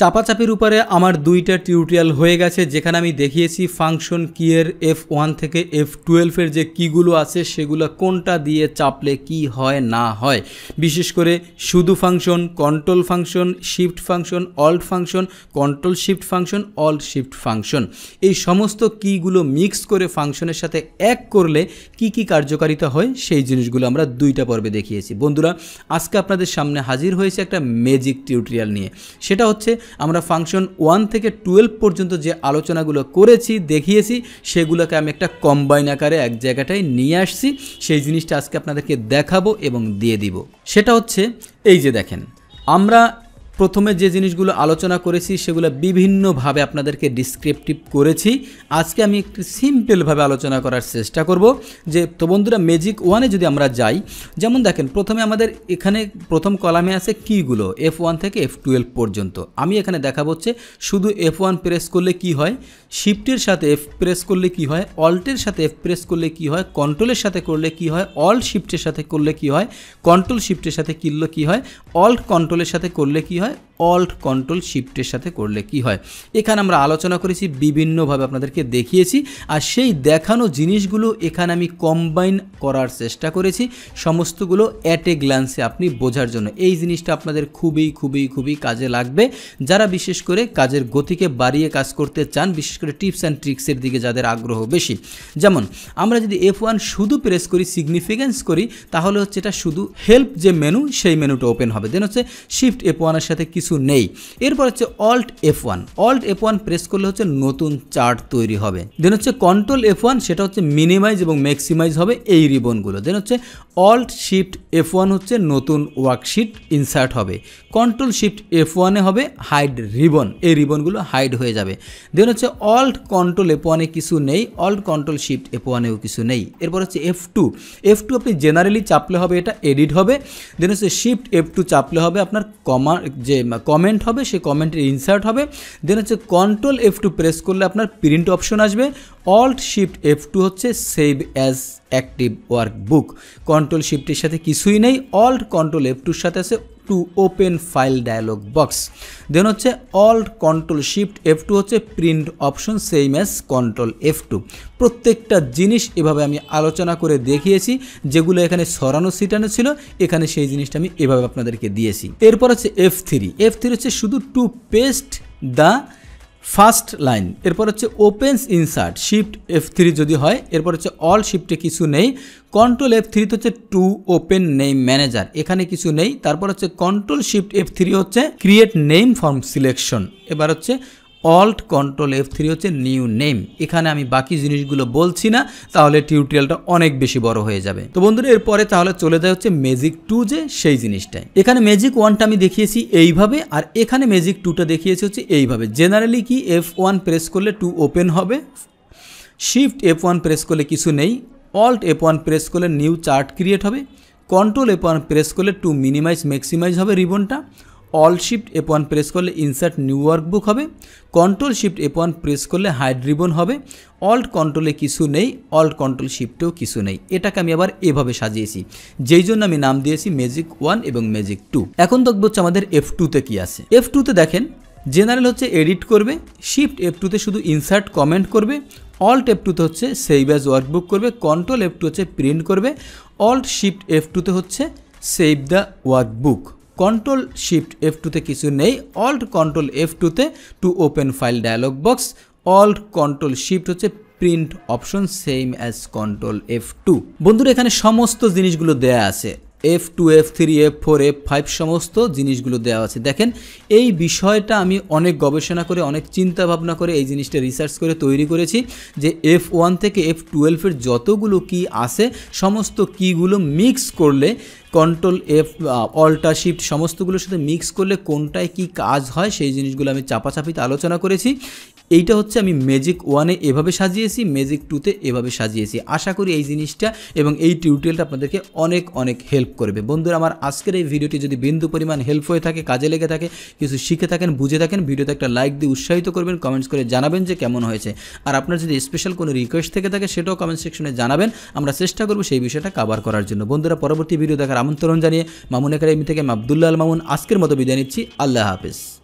চাপাচাপির উপরে আমার দুইটা টিউটোরিয়াল হয়ে গেছে যেখানে আমি দেখিয়েছি ফাংশন কিয়ের এফ ওয়ান থেকে এফ টুয়েলভের যে কীগুলো আছে সেগুলো কোনটা দিয়ে চাপলে কি হয় না হয় বিশেষ করে শুধু function control function shift function alt function control shift function alt shift function এই সমস্ত কীগুলো মিক্স করে ফাংশনের সাথে এক করলে কি কি কার্যকারিতা হয় সেই জিনিসগুলো আমরা দুইটা পর্বে দেখিয়েছি বন্ধুরা আজকে আপনাদের সামনে হাজির হয়েছে একটা ম্যাজিক টিউটোরিয়াল নিয়ে সেটা হচ্ছে আমরা ফাংশন ওয়ান থেকে টুয়েলভ পর্যন্ত যে আলোচনাগুলো করেছি দেখিয়েছি সেগুলোকে আমি একটা কম্বাইন আকারে এক জায়গাটায় নিয়ে আসছি সেই জিনিসটা আজকে আপনাদেরকে দেখাবো এবং দিয়ে দিব সেটা হচ্ছে এই যে দেখেন আমরা প্রথমে যে জিনিসগুলো আলোচনা করেছি সেগুলো বিভিন্নভাবে আপনাদেরকে ডিসক্রিপটিভ করেছি আজকে আমি একটু সিম্পলভাবে আলোচনা করার চেষ্টা করব যে তো বন্ধুরা ম্যাজিক ওয়ানে যদি আমরা যাই যেমন দেখেন প্রথমে আমাদের এখানে প্রথম কলামে আছে কীগুলো এফ ওয়ান থেকে এফ টুয়েলভ পর্যন্ত আমি এখানে দেখা হচ্ছে শুধু এফ ওয়ান প্রেস করলে কি হয় শিফটের সাথে এফ প্রেস করলে কি হয় অল্টের সাথে এফ প্রেস করলে কি হয় কন্ট্রোলের সাথে করলে কি হয় অল শিফটের সাথে করলে কি হয় কন্ট্রোল শিফটের সাথে কিনলে কি হয় অল্ট কন্ট্রোলের সাথে করলে কি হয় হয় অল্ট কন্ট্রোল শিফটের সাথে করলে কি হয় এখানে আমরা আলোচনা করেছি বিভিন্নভাবে আপনাদেরকে দেখিয়েছি আর সেই দেখানো জিনিসগুলো এখানে আমি কম্বাইন করার চেষ্টা করেছি সমস্তগুলো অ্যাট এ গ্লান্সে আপনি বোঝার জন্য এই জিনিসটা আপনাদের খুবই খুবই খুবই কাজে লাগবে যারা বিশেষ করে কাজের গতিকে বাড়িয়ে কাজ করতে চান বিশেষ করে টিপস অ্যান্ড ট্রিক্সের দিকে যাদের আগ্রহ বেশি যেমন আমরা যদি এফ ওয়ান শুধু প্রেস করি সিগনিফিকেন্স করি তাহলে হচ্ছে এটা শুধু হেল্প যে মেনু সেই মেনুটা ওপেন হবে দেন হচ্ছে শিফট এফ ওয়ানের সাথে সাথে কিছু নেই এরপর হচ্ছে alt F one alt F one press করলে হচ্ছে নতুন চার্ট তৈরি হবে দেন হচ্ছে কন্ট্রোল এফ ওয়ান সেটা হচ্ছে মিনিমাইজ এবং ম্যাক্সিমাইজ হবে এই রিবনগুলো দেন হচ্ছে অল্ট শিফট এফ ওয়ান হচ্ছে নতুন ওয়ার্কশিট ইনসার্ট হবে কন্ট্রোল শিফট এফ ওয়ানে হবে হাইড রিবন এই রিবনগুলো হাইড হয়ে যাবে দেন হচ্ছে অল্ট কন্ট্রোল এফ ওয়ানে কিছু নেই অল্ট কন্ট্রোল শিফট এফ ওয়ানেও কিছু নেই এরপর হচ্ছে এফ টু এফ টু আপনি জেনারেলি চাপলে হবে এটা এডিট হবে দেন হচ্ছে শিফট এফ টু চাপলে হবে আপনার কমা যে কমেন্ট হবে সেই কমেন্টের ইনসার্ট হবে দেন হচ্ছে কন্ট্রোল এফ টু প্রেস করলে আপনার প্রিন্ট অপশন আসবে অল্ট শিফট এফ টু হচ্ছে save as active workbook control শিফটের সাথে কিছুই নেই অল্ট কন্ট্রোল এফ টুর সাথে আছে to open file dialog box then হচ্ছে alt control shift F two হচ্ছে print option same as control F two প্রত্যেকটা জিনিস এভাবে আমি আলোচনা করে দেখিয়েছি যেগুলো এখানে সরানো সিটানো ছিল এখানে সেই জিনিসটা আমি এভাবে আপনাদেরকে দিয়েছি এরপর হচ্ছে এফ থ্রি এফ থ্রি হচ্ছে শুধু to paste the first line এরপর হচ্ছে opens insert shift F three যদি হয় এরপর হচ্ছে অল শিফটে কিছু নেই কন্ট্রোল এফ থ্রি তো হচ্ছে টু ওপেন নেম ম্যানেজার এখানে কিছু নেই তারপর হচ্ছে কন্ট্রোল শিফট এফ থ্রি হচ্ছে ক্রিয়েট নেম ফর্ম সিলেকশন এবার হচ্ছে অল্ট কন্ট্রোল এফ থ্রি হচ্ছে নিউ নেম এখানে আমি বাকি জিনিসগুলো বলছি না তাহলে টিউটোরিয়ালটা অনেক বেশি বড় হয়ে যাবে তো বন্ধুরা এরপরে তাহলে চলে যায় হচ্ছে ম্যাজিক টু যে সেই জিনিসটাই এখানে ম্যাজিক ওয়ানটা আমি দেখিয়েছি এইভাবে আর এখানে ম্যাজিক টুটা দেখিয়েছি হচ্ছে এইভাবে জেনারেলি কি এফ ওয়ান প্রেস করলে টু ওপেন হবে শিফট এফ ওয়ান প্রেস করলে কিছু নেই অল্ট এফ ওয়ান প্রেস করলে নিউ চার্ট ক্রিয়েট হবে কন্ট্রোল এফ ওয়ান প্রেস করলে টু মিনিমাইজ ম্যাক্সিমাইজ হবে রিবনটা alt shift F one press করলে ইনসার্ট নিউ ওয়ার্কবুক হবে control shift F one press করলে হাইড রিবন হবে অল্ট কন্ট্রোলে কিছু নেই অল্ট কন্ট্রোল শিফটেও কিছু নেই এটাকে আমি আবার এভাবে সাজিয়েছি যেই জন্য আমি নাম দিয়েছি ম্যাজিক ওয়ান এবং ম্যাজিক টু এখন দেখব হচ্ছে আমাদের এফ টুতে কী আছে এফ টুতে দেখেন জেনারেল হচ্ছে এডিট করবে শিফট এফ টুতে শুধু ইনসার্ট কমেন্ট করবে অল্ট এফ টুতে হচ্ছে সেভ অ্যাজ ওয়ার্কবুক করবে কন্ট্রোল এফ টু হচ্ছে প্রিন্ট করবে অল্ট শিফট এফ টুতে হচ্ছে save the workbook control shift F টুতে কিছু নেই অল্ট কন্ট্রোল এফ টুতে to open file dialog box alt control shift হচ্ছে print option same as control F two বন্ধুরা এখানে সমস্ত জিনিসগুলো দেয়া আছে F two F three F four F five সমস্ত জিনিসগুলো দেওয়া আছে দেখেন এই বিষয়টা আমি অনেক গবেষণা করে অনেক চিন্তা ভাবনা করে এই জিনিসটা রিসার্চ করে তৈরি করেছি যে এফ ওয়ান থেকে এফ টুয়েলভের যতগুলো কি আছে সমস্ত কিগুলো মিক্স করলে কন্ট্রোল এফ অল্টা শিফট সমস্তগুলোর সাথে মিক্স করলে কোনটায় কি কাজ হয় সেই জিনিসগুলো আমি চাপাচাপিতে আলোচনা করেছি এইটা হচ্ছে আমি ম্যাজিক ওয়ানে এভাবে সাজিয়েছি ম্যাজিক টুতে এভাবে সাজিয়েছি আশা করি এই জিনিসটা এবং এই টিউটোরিয়ালটা আপনাদেরকে অনেক অনেক হেল্প করবে বন্ধুরা আমার আজকের এই ভিডিওটি যদি বিন্দু পরিমাণ হেল্প হয়ে থাকে কাজে লেগে থাকে কিছু শিখে থাকেন বুঝে থাকেন ভিডিওতে একটা লাইক দিয়ে উৎসাহিত করবেন কমেন্টস করে জানাবেন যে কেমন হয়েছে আর আপনার যদি স্পেশাল কোনো রিকোয়েস্ট থেকে থাকে সেটাও কমেন্ট সেকশনে জানাবেন আমরা চেষ্টা করব সেই বিষয়টা কাভার করার জন্য বন্ধুরা পরবর্তী ভিডিও দেখার আমন্ত্রণ জানিয়ে মামুন একাডেমি থেকে আমি আবদুল্লাহ আল মামুন আজকের মতো বিদায় নিচ্ছি আল্লাহ হাফিজ